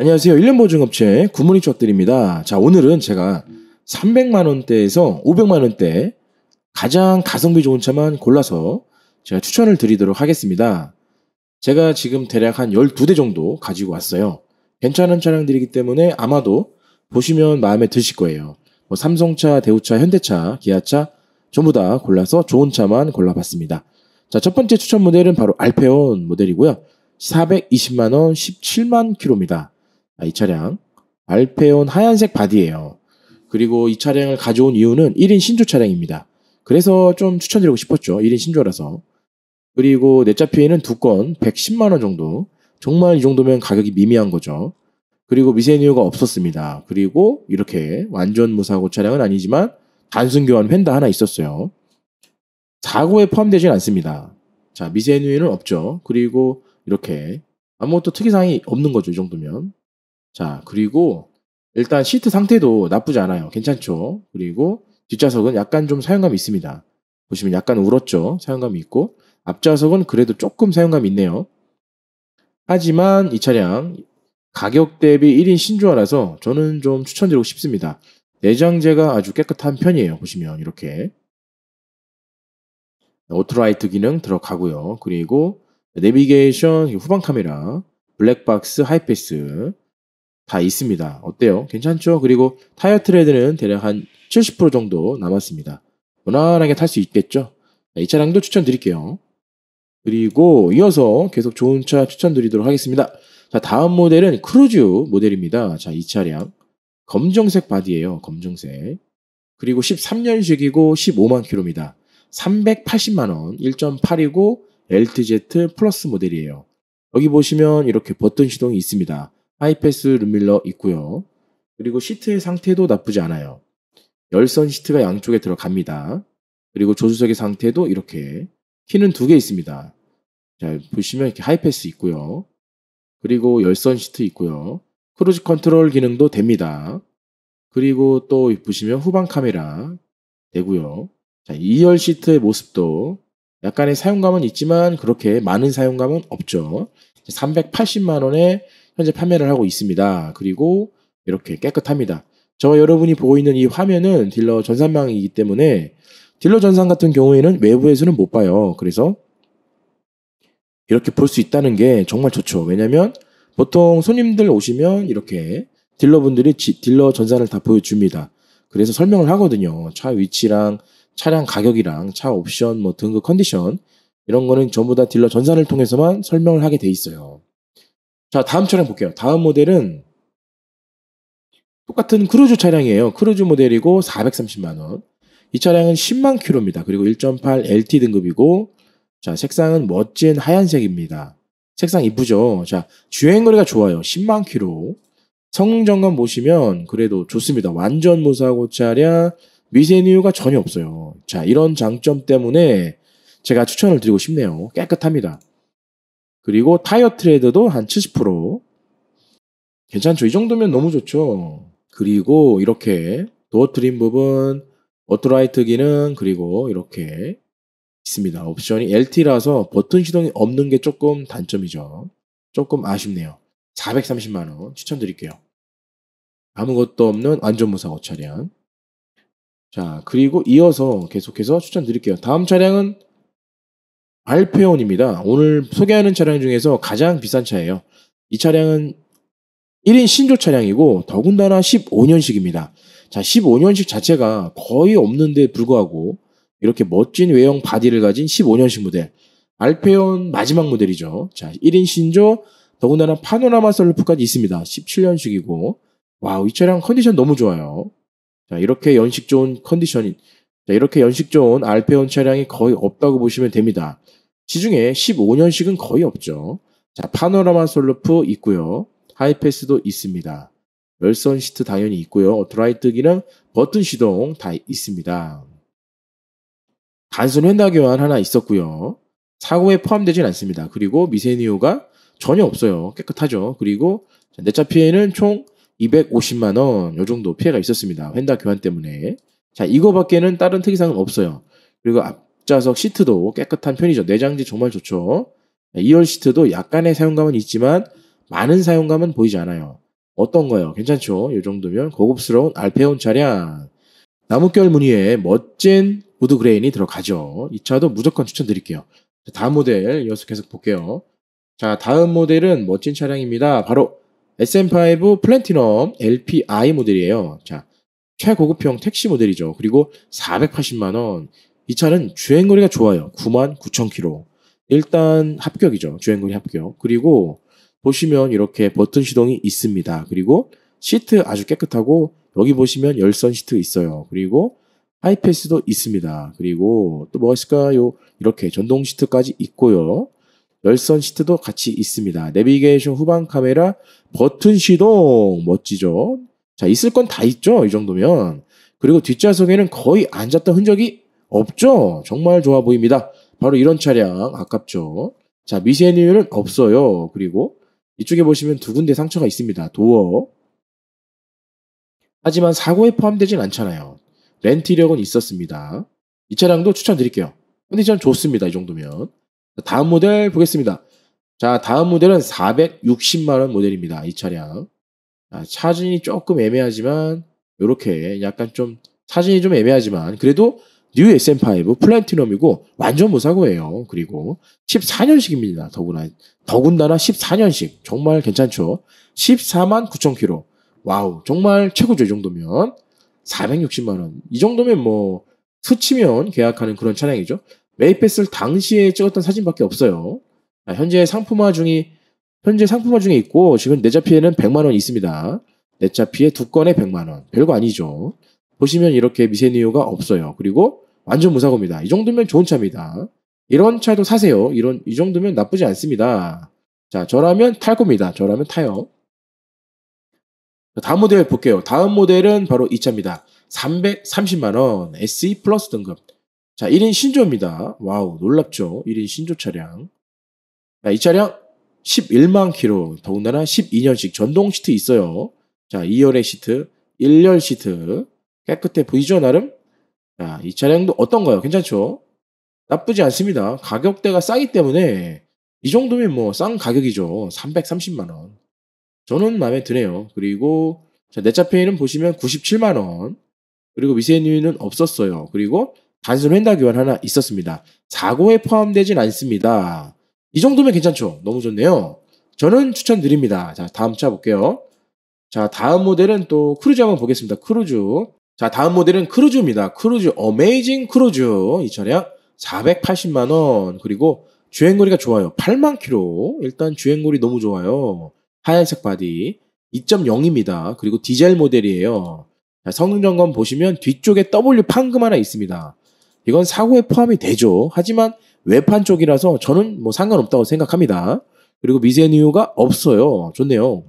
안녕하세요. 1년 보증업체 구문이 쪽들입니다. 자, 오늘은 제가 300만 원대에서 500만 원대 가장 가성비 좋은 차만 골라서 제가 추천을 드리도록 하겠습니다. 제가 지금 대략 한 12대 정도 가지고 왔어요. 괜찮은 차량들이기 때문에 아마도 보시면 마음에 드실 거예요. 뭐 삼성차, 대우차, 현대차, 기아차 전부 다 골라서 좋은 차만 골라봤습니다. 자, 첫 번째 추천 모델은 바로 알페온 모델이고요. 420만원, 17만 킬로입니다. 아, 이 차량. 알페온 하얀색 바디예요. 그리고 이 차량을 가져온 이유는 1인 신조 차량입니다. 그래서 좀 추천드리고 싶었죠. 1인 신조라서. 그리고 내차피해는두건 110만원 정도. 정말 이 정도면 가격이 미미한 거죠. 그리고 미세뉴가 없었습니다. 그리고 이렇게 완전 무사고 차량은 아니지만 단순 교환 휀다 하나 있었어요. 사고에 포함되진 않습니다. 자, 미세뉴는 없죠. 그리고 이렇게 아무것도 특이사항이 없는 거죠. 이 정도면. 자, 그리고 일단 시트 상태도 나쁘지 않아요. 괜찮죠. 그리고 뒷좌석은 약간 좀 사용감이 있습니다. 보시면 약간 울었죠. 사용감이 있고 앞좌석은 그래도 조금 사용감이 있네요. 하지만 이 차량 가격 대비 1인 신조어라서 저는 좀 추천드리고 싶습니다. 내장재가 아주 깨끗한 편이에요. 보시면 이렇게 오토라이트 기능 들어가고요. 그리고 내비게이션 후방 카메라, 블랙박스, 하이패스 다 있습니다. 어때요? 괜찮죠? 그리고 타이어 트레드는 대략 한 70% 정도 남았습니다. 무난하게 탈 수 있겠죠? 네, 이 차량도 추천드릴게요. 그리고 이어서 계속 좋은 차 추천드리도록 하겠습니다. 자, 다음 모델은 크루즈 모델입니다. 자, 이 차량. 검정색 바디예요. 검정색. 그리고 13년식이고 15만 키로입니다 380만원, 1.8이고 LTZ 플러스 모델이에요. 여기 보시면 이렇게 버튼 시동이 있습니다. 하이패스 룸밀러 있고요. 그리고 시트의 상태도 나쁘지 않아요. 열선 시트가 양쪽에 들어갑니다. 그리고 조수석의 상태도 이렇게 키는 두 개 있습니다. 자, 보시면 이렇게 하이패스 있고요. 그리고 열선 시트 있고요. 크루즈 컨트롤 기능도 됩니다. 그리고 또 보시면 후방 카메라 되고요. 자, 2열 시트의 모습도 약간의 사용감은 있지만 그렇게 많은 사용감은 없죠. 380만 원에 현재 판매를 하고 있습니다. 그리고 이렇게 깨끗합니다. 저 여러분이 보고 있는 이 화면은 딜러 전산망이기 때문에 딜러 전산 같은 경우에는 외부에서는 못 봐요. 그래서 이렇게 볼 수 있다는 게 정말 좋죠. 왜냐면 보통 손님들 오시면 이렇게 딜러분들이 지, 딜러 전산을 다 보여줍니다. 그래서 설명을 하거든요. 차 위치랑 차량 가격이랑 차 옵션, 뭐 등급 컨디션 이런 거는 전부 다 딜러 전산을 통해서만 설명을 하게 돼 있어요. 자, 다음 차량 볼게요. 다음 모델은 똑같은 크루즈 차량이에요. 크루즈 모델이고 430만원. 이 차량은 10만 키로입니다 그리고 1.8 LT 등급이고, 자, 색상은 멋진 하얀색입니다. 색상 이쁘죠? 자, 주행거리가 좋아요. 10만 키로 성능점검 보시면 그래도 좋습니다. 완전 무사고 차량, 미세누유가 전혀 없어요. 자, 이런 장점 때문에 제가 추천을 드리고 싶네요. 깨끗합니다. 그리고 타이어 트레이드도 한 70% 괜찮죠. 이 정도면 너무 좋죠. 그리고 이렇게 도어 트림 부분, 어트라이트 기능 그리고 이렇게 있습니다. 옵션이 LT라서 버튼 시동이 없는 게 조금 단점이죠. 조금 아쉽네요. 430만원 추천드릴게요. 아무것도 없는 안전무사고 차량. 자, 그리고 이어서 계속해서 추천드릴게요. 다음 차량은 알페온입니다. 오늘 소개하는 차량 중에서 가장 비싼 차예요. 이 차량은 1인 신조 차량이고 더군다나 15년식입니다. 자, 15년식 자체가 거의 없는데 불구하고 이렇게 멋진 외형 바디를 가진 15년식 모델. 알페온 마지막 모델이죠. 자, 1인 신조 더군다나 파노라마 셀루프까지 있습니다. 17년식이고 와우, 이 차량 컨디션 너무 좋아요. 자, 이렇게 연식 좋은 컨디션이 자, 이렇게 연식 좋은 알페온 차량이 거의 없다고 보시면 됩니다. 시중에 15년식은 거의 없죠. 자, 파노라마 솔루프 있고요. 하이패스도 있습니다. 열선 시트 당연히 있고요. 드라이트 기능, 버튼 시동 다 있습니다. 단순 휀다 교환 하나 있었고요. 사고에 포함되진 않습니다. 그리고 미세니오가 전혀 없어요. 깨끗하죠. 그리고 내차 피해는 총 250만 원, 요 정도 피해가 있었습니다. 휀다 교환 때문에. 자, 이거밖에는 다른 특이사항은 없어요. 그리고 앞좌석 시트도 깨끗한 편이죠. 내장지 정말 좋죠. 2열 시트도 약간의 사용감은 있지만 많은 사용감은 보이지 않아요. 어떤 거요? 예 괜찮죠? 이 정도면 고급스러운 알페온 차량. 나뭇결 무늬에 멋진 우드 그레인이 들어가죠. 이 차도 무조건 추천드릴게요. 다음 모델 이어서 계속 볼게요. 자, 다음 모델은 멋진 차량입니다. 바로 SM5 플랜티넘 LPI 모델이에요. 자, 최고급형 택시 모델이죠. 그리고 480만 원. 이 차는 주행거리가 좋아요. 9만 9천 킬로. 일단 합격이죠. 주행거리 합격. 그리고 보시면 이렇게 버튼 시동이 있습니다. 그리고 시트 아주 깨끗하고 여기 보시면 열선 시트 있어요. 그리고 하이패스도 있습니다. 그리고 또 뭐가 있을까요? 이렇게 전동 시트까지 있고요. 열선 시트도 같이 있습니다. 내비게이션 후방 카메라 버튼 시동 멋지죠? 자, 있을 건 다 있죠. 이 정도면. 그리고 뒷좌석에는 거의 앉았던 흔적이 없죠. 정말 좋아 보입니다. 바로 이런 차량 아깝죠. 자, 미세뉴유는 없어요. 그리고 이쪽에 보시면 두 군데 상처가 있습니다. 도어. 하지만 사고에 포함되진 않잖아요. 렌트 력은 있었습니다. 이 차량도 추천드릴게요. 컨디션 좋습니다. 이 정도면. 다음 모델 보겠습니다. 자, 다음 모델은 460만원 모델입니다. 이 차량. 아, 사진이 조금 애매하지만 이렇게 약간 좀 사진이 좀 애매하지만 그래도 뉴 SM5 플래티넘이고 완전 무사고예요. 그리고 14년식입니다. 더구나 더군다나 14년식 정말 괜찮죠. 14만 9천 킬로. 와우 정말 최고죠 이 정도면 460만 원. 이 정도면 뭐 스치면 계약하는 그런 차량이죠. 메이패스를 당시에 찍었던 사진밖에 없어요. 아, 현재 상품화 중이 현재 상품화 중에 있고 지금 내자 피에는 100만 원 있습니다. 내자 피에 두 건에 100만 원. 별거 아니죠. 보시면 이렇게 미세니오가 없어요. 그리고 완전 무사고입니다. 이 정도면 좋은 차입니다. 이런 차도 사세요. 이런 이 정도면 나쁘지 않습니다. 자, 저라면 탈 겁니다. 저라면 타요. 다음 모델 볼게요. 다음 모델은 바로 이 차입니다. 330만원 SE 플러스 등급. 자, 1인 신조입니다. 와우, 놀랍죠? 1인 신조 차량. 자, 이 차량 11만 키로, 더군다나 1 2년식 전동 시트 있어요. 자, 2열의 시트, 1열 시트. 깨끗해 보이죠, 나름? 자, 이 차량도 어떤가요? 괜찮죠? 나쁘지 않습니다. 가격대가 싸기 때문에 이 정도면 뭐 싼 가격이죠. 330만원. 저는 마음에 드네요. 그리고 자, 내차페이는 보시면 97만원. 그리고 미세뉴이는 없었어요. 그리고 단순 휀다 교환 하나 있었습니다. 사고에 포함되진 않습니다. 이 정도면 괜찮죠. 너무 좋네요. 저는 추천드립니다. 자, 다음 차 볼게요. 자, 다음 모델은 또 크루즈 한번 보겠습니다. 크루즈. 자, 다음 모델은 크루즈입니다. 크루즈 어메이징 크루즈. 이 차량 480만 원. 그리고 주행거리가 좋아요. 8만 키로 일단 주행거리 너무 좋아요. 하얀색 바디. 2.0입니다. 그리고 디젤 모델이에요. 자, 성능 점검 보시면 뒤쪽에 W 판금 하나 있습니다. 이건 사고에 포함이 되죠. 하지만 외판 쪽이라서 저는 뭐 상관없다고 생각합니다. 그리고 미세누유가 없어요. 좋네요.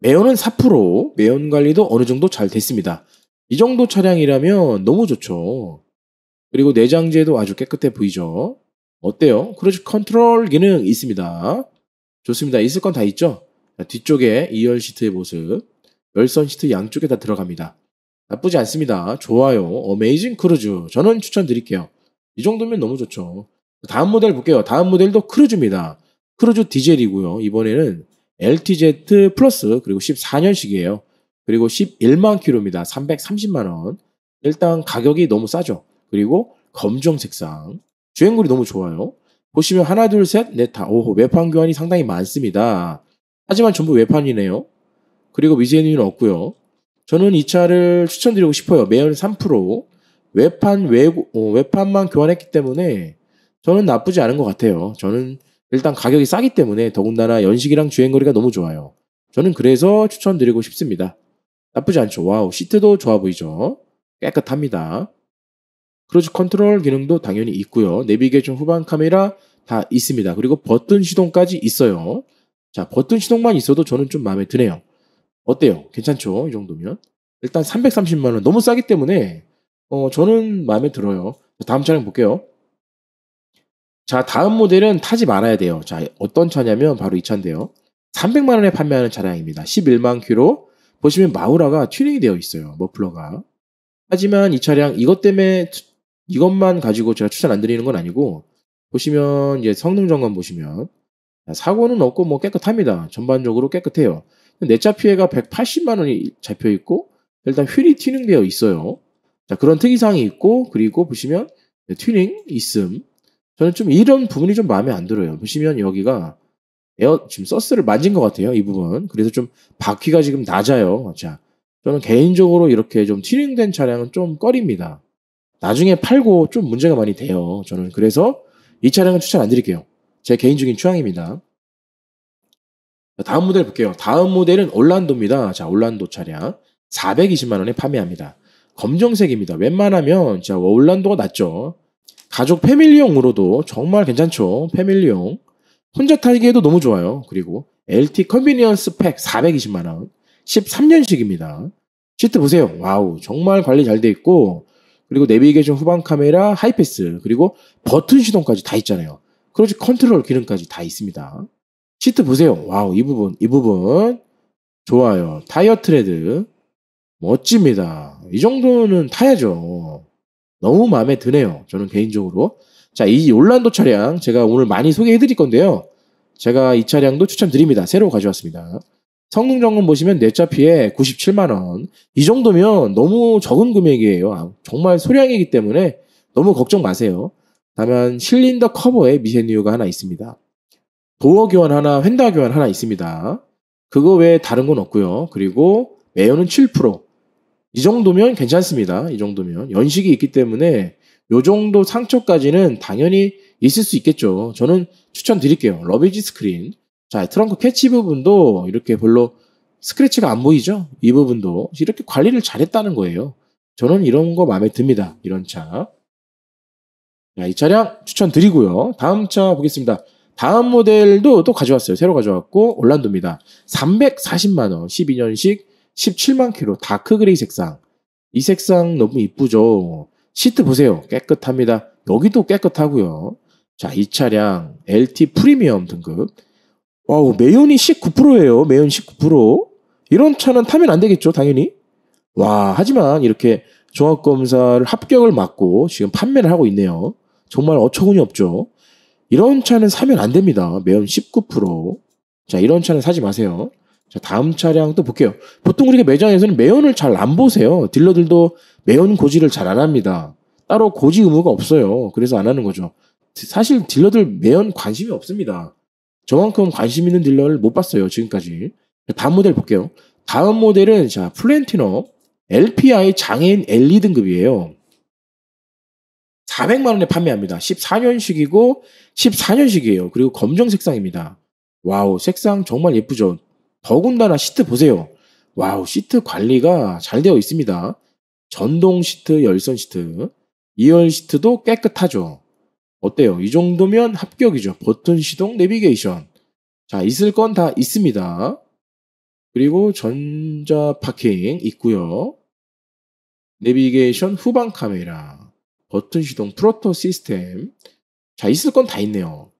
매연은 4%, 매연 관리도 어느 정도 잘 됐습니다. 이 정도 차량이라면 너무 좋죠. 그리고 내장재도 아주 깨끗해 보이죠. 어때요? 크루즈 컨트롤 기능 있습니다. 좋습니다. 있을 건 다 있죠? 뒤쪽에 2열 시트의 모습, 열선 시트 양쪽에 다 들어갑니다. 나쁘지 않습니다. 좋아요. 어메이징 크루즈. 저는 추천드릴게요. 이 정도면 너무 좋죠. 다음 모델 볼게요. 다음 모델도 크루즈입니다. 크루즈 디젤이고요. 이번에는 LTZ 플러스 그리고 14년식이에요. 그리고 11만 킬로입니다. 330만 원. 일단 가격이 너무 싸죠. 그리고 검정 색상. 주행거리 너무 좋아요. 보시면 하나 둘셋넷다 오호 외판 교환이 상당히 많습니다. 하지만 전부 외판이네요. 그리고 미제니는 없고요. 저는 이 차를 추천드리고 싶어요. 매연 3% 외판 외 어, 외판만 교환했기 때문에 저는 나쁘지 않은 것 같아요. 저는 일단 가격이 싸기 때문에 더군다나 연식이랑 주행거리가 너무 좋아요. 저는 그래서 추천드리고 싶습니다. 나쁘지 않죠. 와우 시트도 좋아 보이죠. 깨끗합니다. 크루즈 컨트롤 기능도 당연히 있고요. 내비게이션 후방 카메라 다 있습니다. 그리고 버튼 시동까지 있어요. 자, 버튼 시동만 있어도 저는 좀 마음에 드네요. 어때요? 괜찮죠? 이 정도면. 일단 330만 원 너무 싸기 때문에 어, 저는 마음에 들어요. 다음 차량 볼게요. 자, 다음 모델은 타지 말아야 돼요. 자, 어떤 차냐면 바로 이 차인데요. 300만 원에 판매하는 차량입니다. 11만 키로 보시면 마우라가 튜닝이 되어 있어요. 머플러가. 하지만 이 차량 이것 때문에 이것만 가지고 제가 추천 안 드리는 건 아니고 보시면 이제 성능 점검 보시면 사고는 없고 뭐 깨끗합니다. 전반적으로 깨끗해요. 내차 피해가 180만 원이 잡혀 있고 일단 휠이 튜닝되어 있어요. 자, 그런 특이사항이 있고, 그리고 보시면 네, 튜닝 있음. 저는 좀 이런 부분이 좀 마음에 안 들어요. 보시면 여기가 에어, 지금 서스를 만진 것 같아요. 이 부분. 그래서 좀 바퀴가 지금 낮아요. 자, 저는 개인적으로 이렇게 좀 튜닝된 차량은 좀 꺼립니다. 나중에 팔고 좀 문제가 많이 돼요. 저는 그래서 이 차량은 추천 안 드릴게요. 제 개인적인 취향입니다. 다음 모델 볼게요. 다음 모델은 올란도입니다. 자, 올란도 차량 420만 원에 판매합니다. 검정색입니다. 웬만하면 자월란도가 낫죠. 가족 패밀리용으로도 정말 괜찮죠. 패밀리용. 혼자 타기에도 너무 좋아요. 그리고 LT 컨비니언스 팩 420만원. 13년식입니다. 시트 보세요. 와우. 정말 관리 잘 돼 있고, 그리고 내비게이션 후방 카메라, 하이패스, 그리고 버튼 시동까지 다 있잖아요. 크루즈 컨트롤 기능까지 다 있습니다. 시트 보세요. 와우. 이 부분, 이 부분. 좋아요. 타이어 트레드. 멋집니다. 이 정도는 타야죠. 너무 마음에 드네요. 저는 개인적으로. 자, 이 올란도 차량 제가 오늘 많이 소개해 드릴 건데요. 제가 이 차량도 추천드립니다. 새로 가져왔습니다. 성능 점검 보시면 내차피에 97만 원. 이 정도면 너무 적은 금액이에요. 아, 정말 소량이기 때문에 너무 걱정 마세요. 다만 실린더 커버에 미세누유가 하나 있습니다. 도어 교환 하나, 휀다 교환 하나 있습니다. 그거 외에 다른 건 없고요. 그리고 매연은 7%, 이 정도면 괜찮습니다. 이 정도면 연식이 있기 때문에 요 정도 상처까지는 당연히 있을 수 있겠죠. 저는 추천드릴게요. 러비지 스크린. 자, 트렁크 캐치 부분도 이렇게 별로 스크래치가 안 보이죠? 이 부분도 이렇게 관리를 잘했다는 거예요. 저는 이런 거 마음에 듭니다. 이런 차. 자, 이 차량 추천드리고요. 다음 차 보겠습니다. 다음 모델도 또 가져왔어요. 새로 가져왔고 올란도입니다. 340만 원, 12년식 17만 킬로 다크 그레이 색상. 이 색상 너무 이쁘죠? 시트 보세요. 깨끗합니다. 여기도 깨끗하고요. 자, 이 차량 LT 프리미엄 등급. 와우, 매연이 19%예요. 매연 19%. 이런 차는 타면 안 되겠죠, 당연히. 와, 하지만 이렇게 종합검사를 합격을 맞고 지금 판매를 하고 있네요. 정말 어처구니 없죠. 이런 차는 사면 안 됩니다. 매연 19%. 자, 이런 차는 사지 마세요. 자, 다음 차량 또 볼게요. 보통 우리가 매장에서는 매연을 잘 안 보세요. 딜러들도 매연 고지를 잘 안 합니다. 따로 고지 의무가 없어요. 그래서 안 하는 거죠. 사실 딜러들 매연 관심이 없습니다. 저만큼 관심 있는 딜러를 못 봤어요. 지금까지. 다음 모델 볼게요. 다음 모델은 자, 플랜티너 LPI 장애인 L2 등급이에요. 400만 원에 판매합니다. 14년식이고 14년식이에요. 그리고 검정 색상입니다. 와우, 색상 정말 예쁘죠. 더군다나 시트 보세요. 와우, 시트 관리가 잘 되어 있습니다. 전동 시트, 열선 시트, 이열 시트도 깨끗하죠. 어때요? 이 정도면 합격이죠. 버튼 시동 내비게이션. 자, 있을 건 다 있습니다. 그리고 전자 파킹 있고요. 내비게이션 후방 카메라, 버튼 시동 프로토 시스템. 자, 있을 건 다 있네요.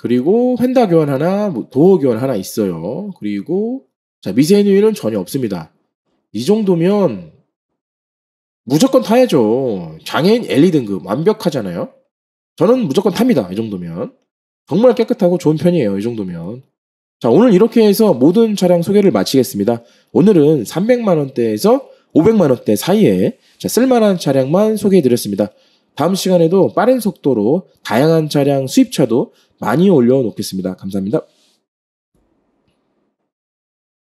그리고 휀다 교환 하나, 뭐 도어 교환 하나 있어요. 그리고 자 미세누일은 전혀 없습니다. 이 정도면 무조건 타야죠. 장애인 엘리 등급 완벽하잖아요. 저는 무조건 탑니다. 이 정도면 정말 깨끗하고 좋은 편이에요. 이 정도면 자, 오늘 이렇게 해서 모든 차량 소개를 마치겠습니다. 오늘은 300만원대에서 500만원대 사이에 자, 쓸만한 차량만 소개해드렸습니다. 다음 시간에도 빠른 속도로 다양한 차량 수입차도 많이 올려놓겠습니다. 감사합니다.